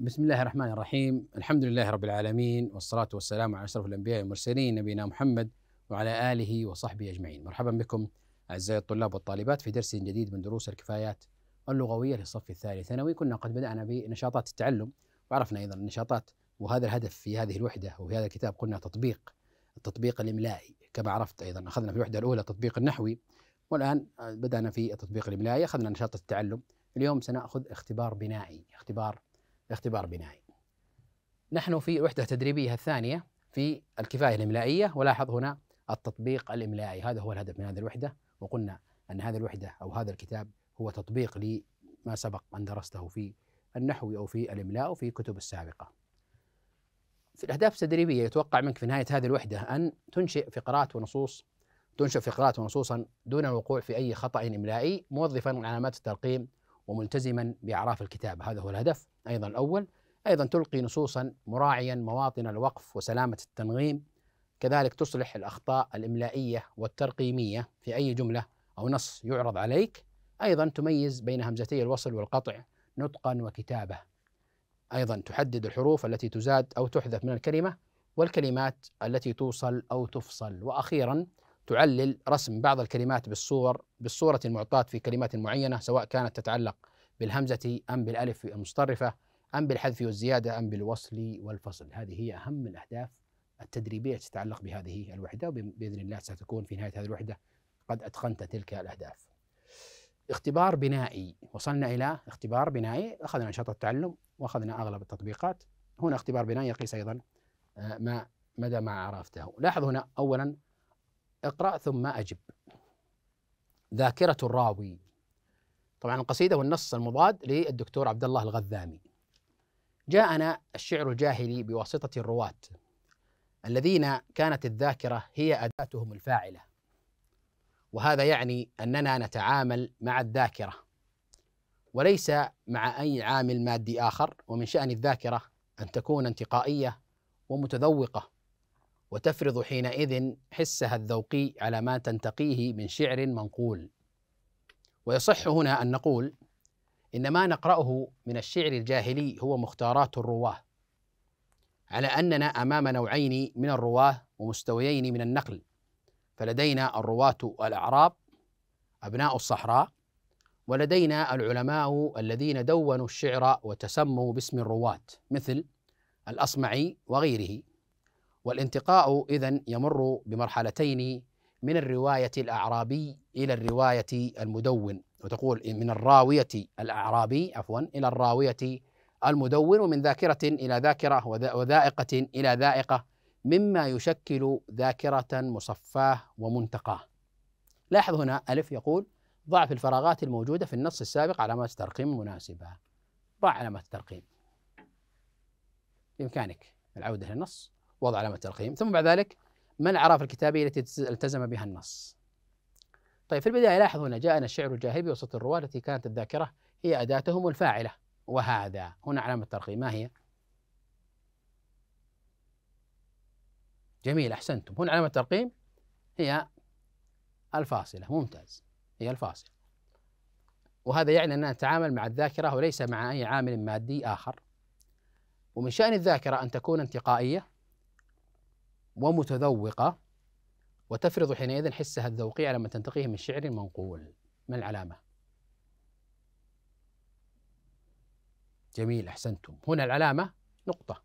بسم الله الرحمن الرحيم الحمد لله رب العالمين والصلاة والسلام على أشرف الأنبياء والمرسلين نبينا محمد وعلى آله وصحبه أجمعين مرحبا بكم أعزائي الطلاب والطالبات في درس جديد من دروس الكفايات اللغوية للصف الثاني ثانوي كنا قد بدأنا بنشاطات التعلم وعرفنا أيضا النشاطات وهذا الهدف في هذه الوحدة وفي هذا الكتاب قلنا تطبيق التطبيق الإملائي كما عرفت أيضا أخذنا في الوحدة الأولى تطبيق النحوي والآن بدأنا في التطبيق الإملائي أخذنا نشاط التعلم اليوم سنأخذ اختبار بنائي اختبار اختبار بنائي نحن في الوحدة التدريبية الثانية في الكفاية الإملائية ولاحظ هنا التطبيق الإملائي هذا هو الهدف من هذه الوحدة وقلنا أن هذه الوحدة أو هذا الكتاب هو تطبيق لما سبق أن درسته في النحو أو في الإملاء وفي كتب السابقة في الأهداف التدريبية يتوقع منك في نهاية هذه الوحدة أن تنشئ فقرات ونصوص تنشئ فقرات ونصوصا دون الوقوع في أي خطأ إملائي موظفا علامات الترقيم وملتزما بأعراف الكتاب هذا هو الهدف أيضا الأول أيضا تلقي نصوصا مراعيا مواطن الوقف وسلامة التنغيم كذلك تصلح الأخطاء الإملائية والترقيمية في أي جملة أو نص يعرض عليك أيضا تميز بين همزتي الوصل والقطع نطقا وكتابة أيضا تحدد الحروف التي تزاد أو تحذف من الكلمة والكلمات التي توصل أو تفصل وأخيرا تعلل رسم بعض الكلمات بالصور بالصورة المعطاة في كلمات معينة سواء كانت تتعلق بالهمزة أم بالألف المصطرفة أم بالحذف والزيادة أم بالوصل والفصل هذه هي أهم الأهداف التدريبية تتعلق بهذه الوحدة وبإذن الله ستكون في نهاية هذه الوحدة قد أتقنت تلك الأهداف اختبار بنائي وصلنا إلى اختبار بنائي أخذنا أنشطة التعلم وأخذنا أغلب التطبيقات هنا اختبار بنائي يقيس أيضا آه، ما مدى ما عرفته لاحظ هنا أولا اقرأ ثم أجب ذاكرة الراوي طبعا القصيدة والنص المضاد للدكتور عبد الله الغذامي جاءنا الشعر الجاهلي بواسطة الرواة الذين كانت الذاكرة هي أداتهم الفاعلة وهذا يعني أننا نتعامل مع الذاكرة وليس مع أي عامل مادي آخر ومن شأن الذاكرة أن تكون انتقائية ومتذوقة وتفرض حينئذ حسها الذوقي على ما تنتقيه من شعر منقول ويصح هنا ان نقول ان ما نقراه من الشعر الجاهلي هو مختارات الرواه على اننا امام نوعين من الرواه ومستويين من النقل فلدينا الرواه الاعراب ابناء الصحراء ولدينا العلماء الذين دونوا الشعر وتسموا باسم الرواه مثل الاصمعي وغيره والانتقاء إذا يمر بمرحلتين من الرواية الأعرابي إلى الرواية المدون وتقول من الراوية الأعرابي عفوا إلى الراوية المدون ومن ذاكرة إلى ذاكرة وذائقة إلى ذائقة مما يشكل ذاكرة مصفاه ومنتقاه لاحظ هنا ألف يقول ضع في الفراغات الموجودة في النص السابق علامة ترقيم مناسبة ضع علامة ترقيم بإمكانك العودة للنص وضع علامة ترقيم ثم بعد ذلك ما الأعراف الكتابية التي التزم بها النص طيب في البداية لاحظوا هنا جاءنا الشعر الجاهلي وسط الرواة التي كانت الذاكرة هي أداتهم الفاعلة وهذا هنا علامة ترقيم ما هي؟ جميل أحسنتم هنا علامة الترقيم هي الفاصلة ممتاز هي الفاصلة وهذا يعني أننا نتعامل مع الذاكرة وليس مع أي عامل مادي آخر ومن شأن الذاكرة أن تكون انتقائية ومتذوقة وتفرض حينئذ حسها الذوقي على من تنتقيه من شعر منقول ما العلامة؟ جميل أحسنتم هنا العلامة نقطة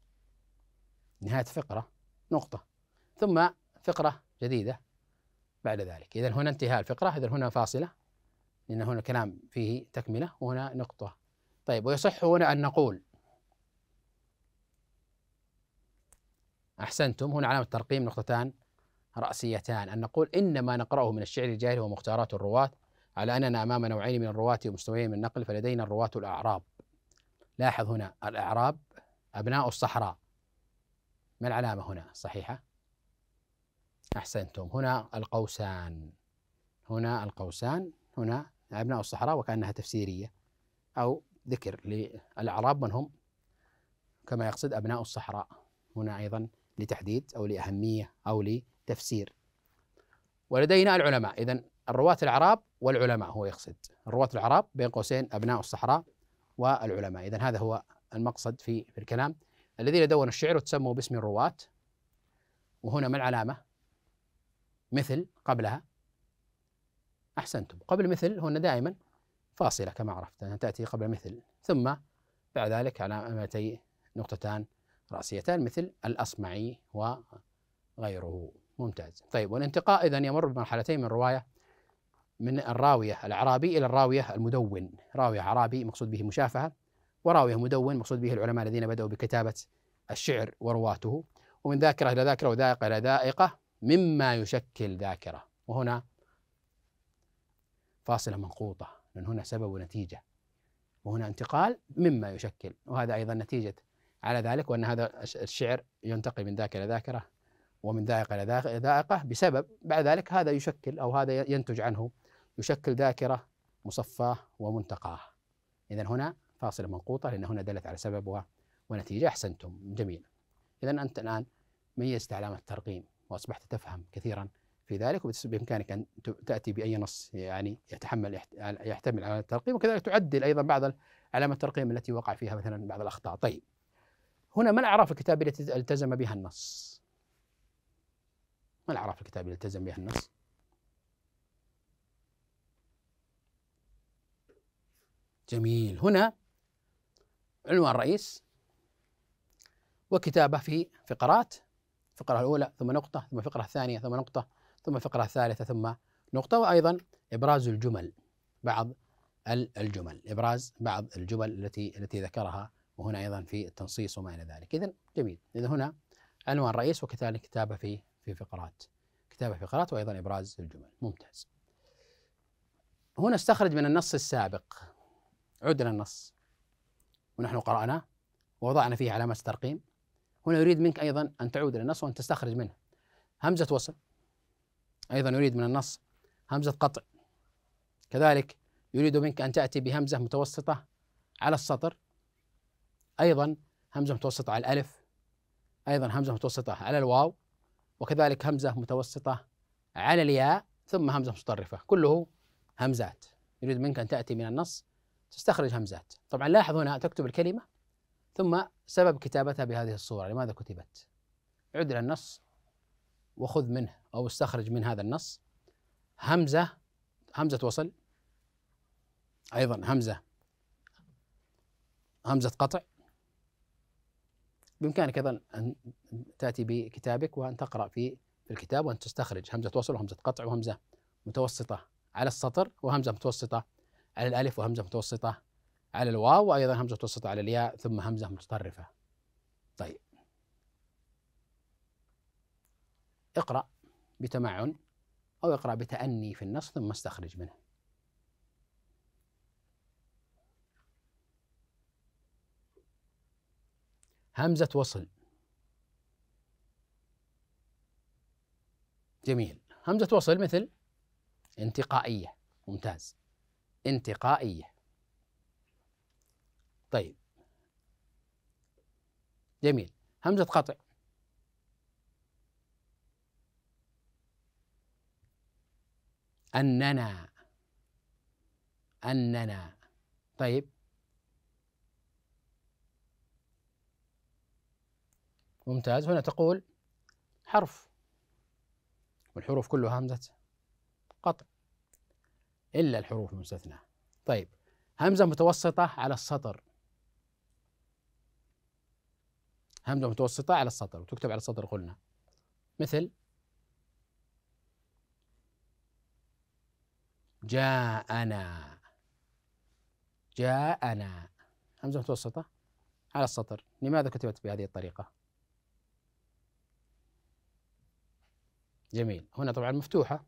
نهاية فقرة نقطة ثم فقرة جديدة بعد ذلك إذا هنا انتهاء الفقرة إذا هنا فاصلة لأن هنا كلام فيه تكملة وهنا نقطة طيب ويصح هنا أن نقول أحسنتم هنا علامة ترقيم نقطتان رأسيتان أن نقول إن ما نقرأه من الشعر الجاهلي هو مختارات الرواة على أننا أمام نوعين من الرواة ومستويين من النقل فلدينا الرواة الأعراب لاحظ هنا الأعراب أبناء الصحراء ما العلامة هنا صحيحة؟ أحسنتم هنا القوسان هنا القوسان هنا أبناء الصحراء وكأنها تفسيرية أو ذكر للأعراب من هم كما يقصد أبناء الصحراء هنا أيضا لتحديد أو لأهمية أو لتفسير ولدينا العلماء إذا الرواة العرب والعلماء هو يقصد الرواة العرب بين قوسين أبناء الصحراء والعلماء إذا هذا هو المقصد في في الكلام الذين دونوا الشعر وتسموا باسم الرواة وهنا ما العلامة مثل قبلها أحسنتم قبل مثل هنا دائما فاصلة كما عرفت أنها تأتي قبل مثل ثم بعد ذلك علامتي نقطتان رأسيتان مثل الأصمعي وغيره ممتاز طيب والانتقاء إذا يمر بمرحلتين من رواية من الراوية الأعرابي إلى الراوية المدون راوية أعرابي مقصود به مشافهة وراوية مدون مقصود به العلماء الذين بدأوا بكتابة الشعر ورواته ومن ذاكرة إلى ذاكرة وذائقة إلى ذائقة مما يشكل ذاكرة وهنا فاصلة منقوطة لأن هنا سبب ونتيجة وهنا انتقال مما يشكل وهذا أيضا نتيجة على ذلك وأن هذا الشعر ينتقل من ذاك إلى ذاكرة ومن ذائقة إلى ذائقة بسبب بعد ذلك هذا يشكل أو هذا ينتج عنه يشكل ذاكرة مصفاة ومنتقاة إذا هنا فاصلة منقوطة لأن هنا دلت على سبب ونتيجة أحسنتم جميل إذا أنت الآن ميزت علامة الترقيم وأصبحت تفهم كثيرا في ذلك وبإمكانك أن تأتي بأي نص يعني يتحمل يحتمل علامة الترقيم وكذلك تعدل أيضا بعض علامة الترقيم التي وقع فيها مثلا بعض الأخطاء طيب هنا ما الأعراف الكتاب التي التزم بها النص ما الأعراف الكتاب التي التزم بها النص جميل هنا عنوان رئيس وكتابة في فقرات الفقرة الأولى ثم نقطة ثم الفقرة الثانية ثم نقطة ثم الفقرة الثالثة ثم نقطة وأيضا إبراز الجمل بعض الجمل إبراز بعض الجمل التي التي ذكرها وهنا ايضا في التنصيص وما الى ذلك اذا جميل اذا هنا عنوان رئيس وكذلك كتابه في في فقرات كتابه في فقرات وايضا ابراز الجمل ممتاز هنا استخرج من النص السابق عد الى النص ونحن قرأناه ووضعنا فيه علامة ترقيم هنا يريد منك أيضا أن تعود إلى النص وأن تستخرج منه همزة وصل أيضا يريد من النص همزة قطع كذلك يريد منك أن تأتي بهمزة متوسطة على السطر أيضا همزة متوسطة على الألف أيضا همزة متوسطة على الواو وكذلك همزة متوسطة على الياء ثم همزة متطرفة كله همزات يريد منك أن تأتي من النص تستخرج همزات طبعا لاحظ هنا تكتب الكلمة ثم سبب كتابتها بهذه الصورة لماذا كتبت عد إلى النص وخذ منه أو استخرج من هذا النص همزة همزة وصل أيضا همزة همزة قطع بإمكانك أيضا أن تأتي بكتابك وأن تقرأ في في الكتاب وأن تستخرج همزة وصل وهمزة قطع وهمزة متوسطة على السطر وهمزة متوسطة على الألف وهمزة متوسطة على الواو وأيضا همزة متوسطة على الياء ثم همزة متطرفة طيب اقرأ بتمعن أو اقرأ بتأني في النص ثم استخرج منه همزة وصل جميل همزة وصل مثل انتقائية ممتاز انتقائية طيب جميل همزة قطع أننا أننا طيب ممتاز هنا تقول حرف والحروف كلها همزة قطع إلا الحروف المستثنى طيب همزة متوسطة على السطر همزة متوسطة على السطر وتكتب على السطر قلنا مثل جاءنا جاءنا همزة متوسطة على السطر لماذا كتبت بهذه الطريقة؟ جميل هنا طبعا مفتوحة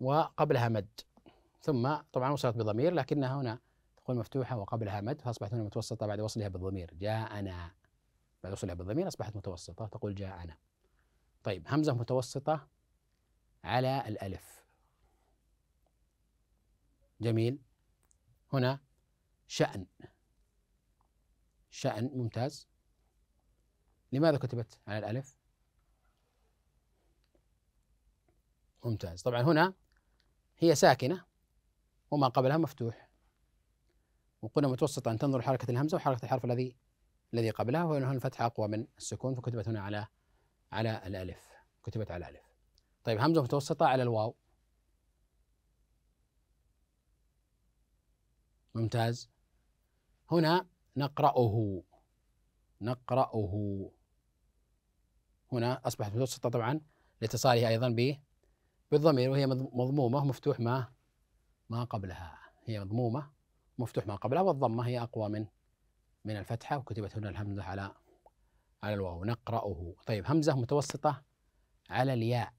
وقبلها مد ثم طبعا وصلت بضمير لكنها هنا تقول مفتوحة وقبلها مد فأصبحت هنا متوسطة بعد وصلها بالضمير جاءنا بعد وصلها بالضمير أصبحت متوسطة تقول جاءنا طيب همزة متوسطة على الألف جميل هنا شأن شأن ممتاز لماذا كتبت على الألف ممتاز طبعا هنا هي ساكنة وما قبلها مفتوح وقلنا متوسطا تنظر حركة الهمزة وحركة الحرف الذي الذي قبلها وهنا الفتحة أقوى من السكون فكتبت هنا على على الألف كتبت على الألف طيب همزة متوسطة على الواو ممتاز هنا نقرأه نقرأه هنا أصبحت متوسطة طبعا لاتصالها أيضا بالضمير وهي مضمومة مفتوح ما ما قبلها هي مضمومة مفتوح ما قبلها والضمة هي أقوى من من الفتحة وكتبت هنا الهمزة على على الواو نقرأه طيب همزة متوسطة على الياء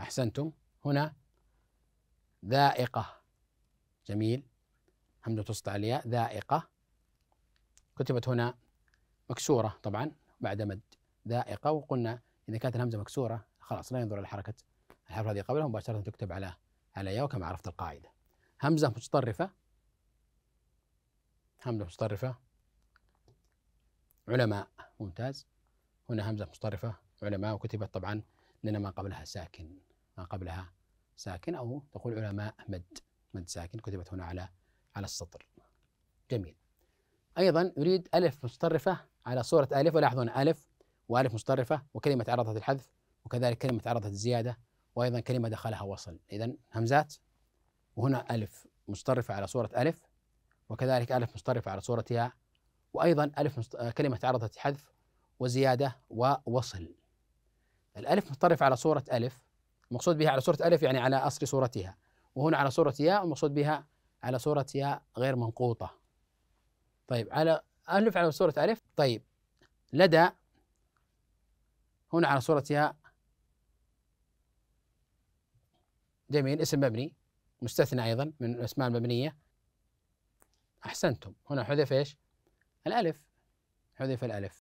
أحسنتم هنا ذائقة جميل همزة متوسطة على الياء ذائقة كتبت هنا مكسورة طبعا بعد مد ذائقة وقلنا إذا كانت الهمزة مكسورة خلاص لا ينظر إلى حركة الحرف الذي قبلها مباشرة تكتب على على ياء كما عرفت القاعدة همزة متطرفة همزة متطرفة علماء ممتاز هنا همزة متطرفة علماء وكتبت طبعا لأن ما قبلها ساكن ما قبلها ساكن أو تقول علماء مد مد ساكن كتبت هنا على على السطر جميل أيضا يريد ألف متطرفة على صورة ألف ولاحظون ألف وألف مصطرفة وكلمة عرضت الحذف وكذلك كلمة عرضت الزيادة وأيضا كلمة دخلها وصل إذا همزات وهنا ألف مصطرفة على صورة ألف وكذلك ألف مصطرفة على صورتها وأيضا ألف آه، كلمة عرضت الحذف وزيادة ووصل الألف مصطرفة على صورة ألف المقصود بها على صورة ألف يعني على أصل صورتها وهنا على صورة ياء المقصود بها على صورة ياء غير منقوطة طيب على ألف على صورة ألف؟ طيب لدى هنا على صورة ياء جميل اسم مبني مستثنى أيضا من الأسماء المبنية أحسنتم هنا حذف إيش؟ الألف حذف الألف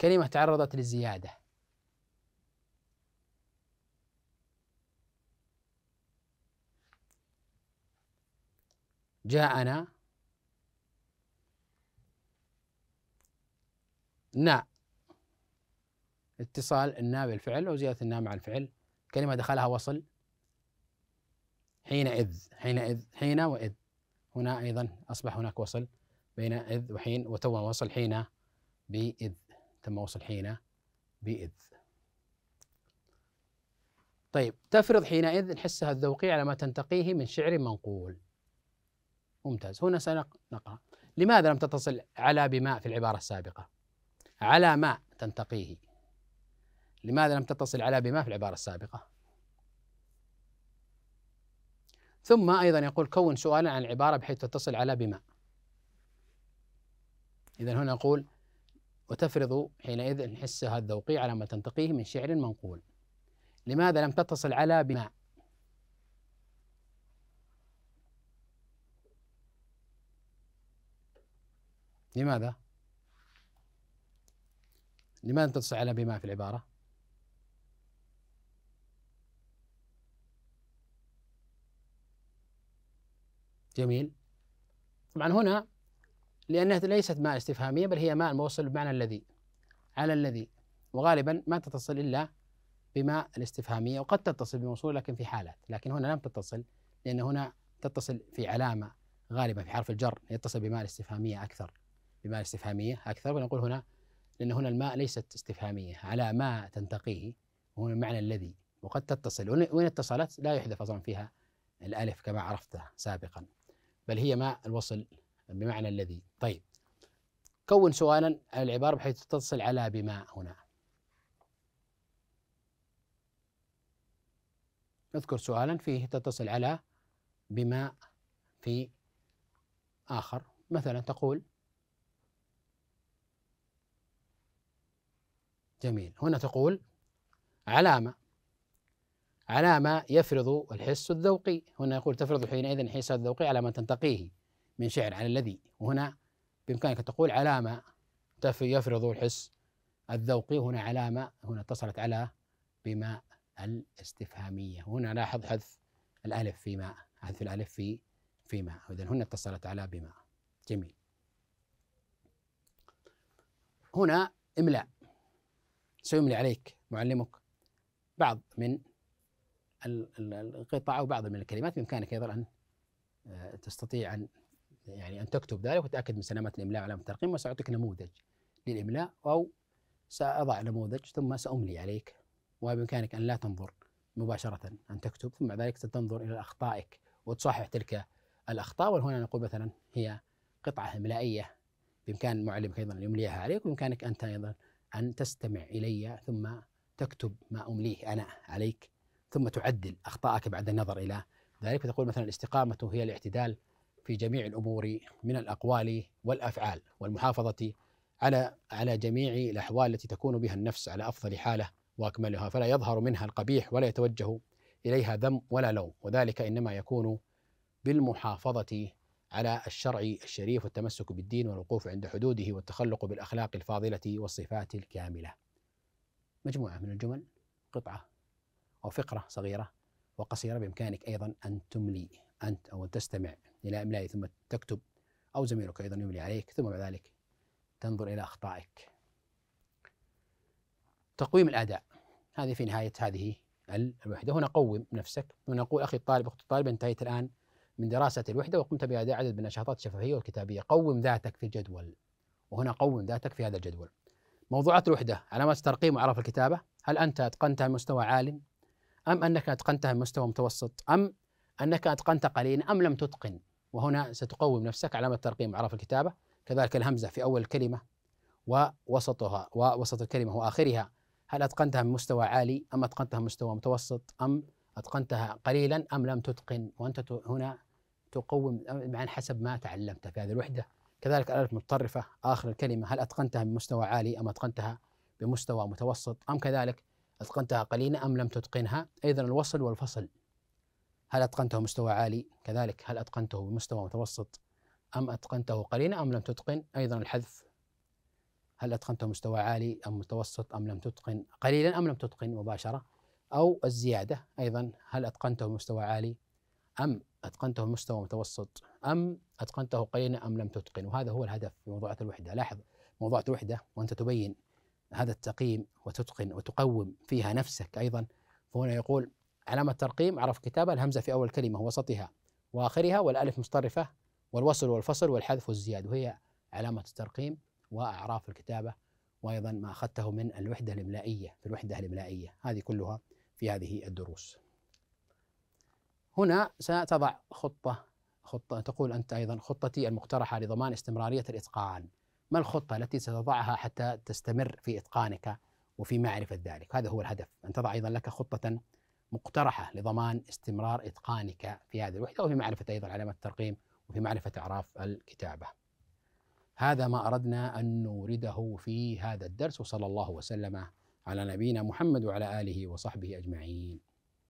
كلمة تعرضت للزيادة جاءنا نا اتصال النا بالفعل او زياده النا مع الفعل كلمة دخلها وصل حينئذ حينئذ حين وإذ هنا أيضا أصبح هناك وصل بين إذ وحين وتو وصل حين بإذ تم وصل حين بإذ طيب تفرض حينئذ حسها الذوقي على ما تنتقيه من شعر منقول ممتاز هنا سنقرأ لماذا لم تتصل على بماء في العبارة السابقة على ما تنتقيه لماذا لم تتصل على بما في العبارة السابقة ثم أيضا يقول كون سؤالا عن العبارة بحيث تتصل على بما إذا هنا نقول وتفرض حينئذ حسها الذوقي على ما تنتقيه من شعر منقول لماذا لم تتصل على بما لماذا؟ لماذا تتصل على بما في العبارة جميل طبعا هنا لأنها ليست ماء استفهامية بل هي ماء موصل بمعنى الذي على الذي وغالبا ما تتصل إلا بماء الاستفهامية وقد تتصل بموصول لكن في حالات لكن هنا لم تتصل لأن هنا تتصل في علامة غالبا في حرف الجر يتصل بماء الاستفهامية أكثر بماء الاستفهامية أكثر ونقول هنا لأن هنا الماء ليست استفهامية على ما تنتقيه هو المعنى الذي وقد تتصل وإن اتصلت لا يحدث أصلا فيها الألف كما عرفتها سابقا بل هي ماء الوصل بمعنى الذي طيب كون سؤالا العبارة بحيث تتصل على بماء هنا اذكر سؤالا فيه تتصل على بماء في آخر مثلا تقول جميل هنا تقول علامة علامة يفرض الحس الذوقي هنا يقول تفرض حينئذ الحس الذوقي على ما تنتقيه من شعر على الذي وهنا بإمكانك تقول علامة يفرض الحس الذوقي هنا علامة هنا اتصلت على بما الاستفهامية هنا لاحظ حذف الألف في ما حذف الألف في في ما إذا هنا اتصلت على بما جميل هنا إملاء سيملي عليك معلمك بعض من القطع او بعض من الكلمات بامكانك ايضا ان آه، تستطيع ان يعني ان تكتب ذلك وتاكد من سلامه الاملاء وعلامه الترقيم وساعطيك نموذج للاملاء او ساضع نموذج ثم ساملي عليك وبامكانك ان لا تنظر مباشره ان تكتب ثم بعد ذلك ستنظر الى اخطائك وتصحح تلك الاخطاء وهنا نقول مثلا هي قطعه املائيه بامكان معلمك ايضا ان يمليها عليك وبامكانك انت ايضا أن تستمع إلي ثم تكتب ما أمليه أنا عليك ثم تعدل أخطاءك بعد النظر إلى ذلك فتقول مثلا الاستقامة هي الاعتدال في جميع الأمور من الأقوال والأفعال والمحافظة على على جميع الأحوال التي تكون بها النفس على أفضل حالة وأكملها فلا يظهر منها القبيح ولا يتوجه إليها ذم ولا لوم وذلك إنما يكون بالمحافظة على الشرع الشريف والتمسك بالدين والوقوف عند حدوده والتخلق بالاخلاق الفاضله والصفات الكامله. مجموعه من الجمل قطعه او فقره صغيره وقصيره بامكانك ايضا ان تملي انت او ان تستمع الى املائي ثم تكتب او زميلك ايضا يملي عليك ثم بعد ذلك تنظر الى اخطائك. تقويم الاداء هذه في نهايه هذه الوحده هنا قوم نفسك هنا اخي الطالب اختي الطالب انتهيت الان من دراسة الوحدة وقمت بأداء عدد من النشاطات الشفهية والكتابية قوم ذاتك في الجدول وهنا قوم ذاتك في هذا الجدول موضوعات الوحدة علامات الترقيم وعرف الكتابة هل أنت أتقنتها مستوى عال أم أنك أتقنتها مستوى متوسط أم أنك أتقنت قليلا أم لم تتقن وهنا ستقوم نفسك علامة ترقيم وعرف الكتابة كذلك الهمزة في أول الكلمة ووسطها ووسط الكلمة وآخرها هل أتقنتها مستوى عالي أم أتقنتها مستوى متوسط أم أتقنتها قليلا أم لم تتقن وأنت هنا تقوم مع حسب ما تعلمت في هذه الوحدة كذلك الألف متطرفة آخر الكلمة هل أتقنتها بمستوى عالي أم أتقنتها بمستوى متوسط أم كذلك أتقنتها قليلا أم لم تتقنها أيضا الوصل والفصل هل أتقنته مستوى عالي كذلك هل أتقنته بمستوى متوسط أم أتقنته قليلا أم لم تتقن أيضا الحذف هل أتقنته مستوى عالي أم متوسط أم لم تتقن قليلا أم لم تتقن مباشرة أو الزيادة أيضا هل أتقنته مستوى عالي أم أتقنته مستوى متوسط أم أتقنته قليلا أم لم تتقن وهذا هو الهدف في موضوعة الوحدة لاحظ موضوعة الوحدة وأنت تبين هذا التقييم وتتقن وتقوم فيها نفسك أيضا فهنا يقول علامة ترقيم عرف كتابة الهمزة في أول كلمة ووسطها وآخرها والألف مصطرفة والوصل والفصل والحذف والزياد وهي علامة الترقيم وأعراف الكتابة وأيضا ما أخذته من الوحدة الإملائية في الوحدة الإملائية هذه كلها في هذه الدروس هنا ستضع خطة خطة تقول أنت أيضا خطتي المقترحة لضمان استمرارية الإتقان ما الخطة التي ستضعها حتى تستمر في إتقانك وفي معرفة ذلك هذا هو الهدف أن تضع أيضا لك خطة مقترحة لضمان استمرار إتقانك في هذه الوحدة وفي معرفة أيضا علامة الترقيم وفي معرفة أعراف الكتابة هذا ما أردنا أن نورده في هذا الدرس وصلى الله وسلم على نبينا محمد وعلى آله وصحبه أجمعين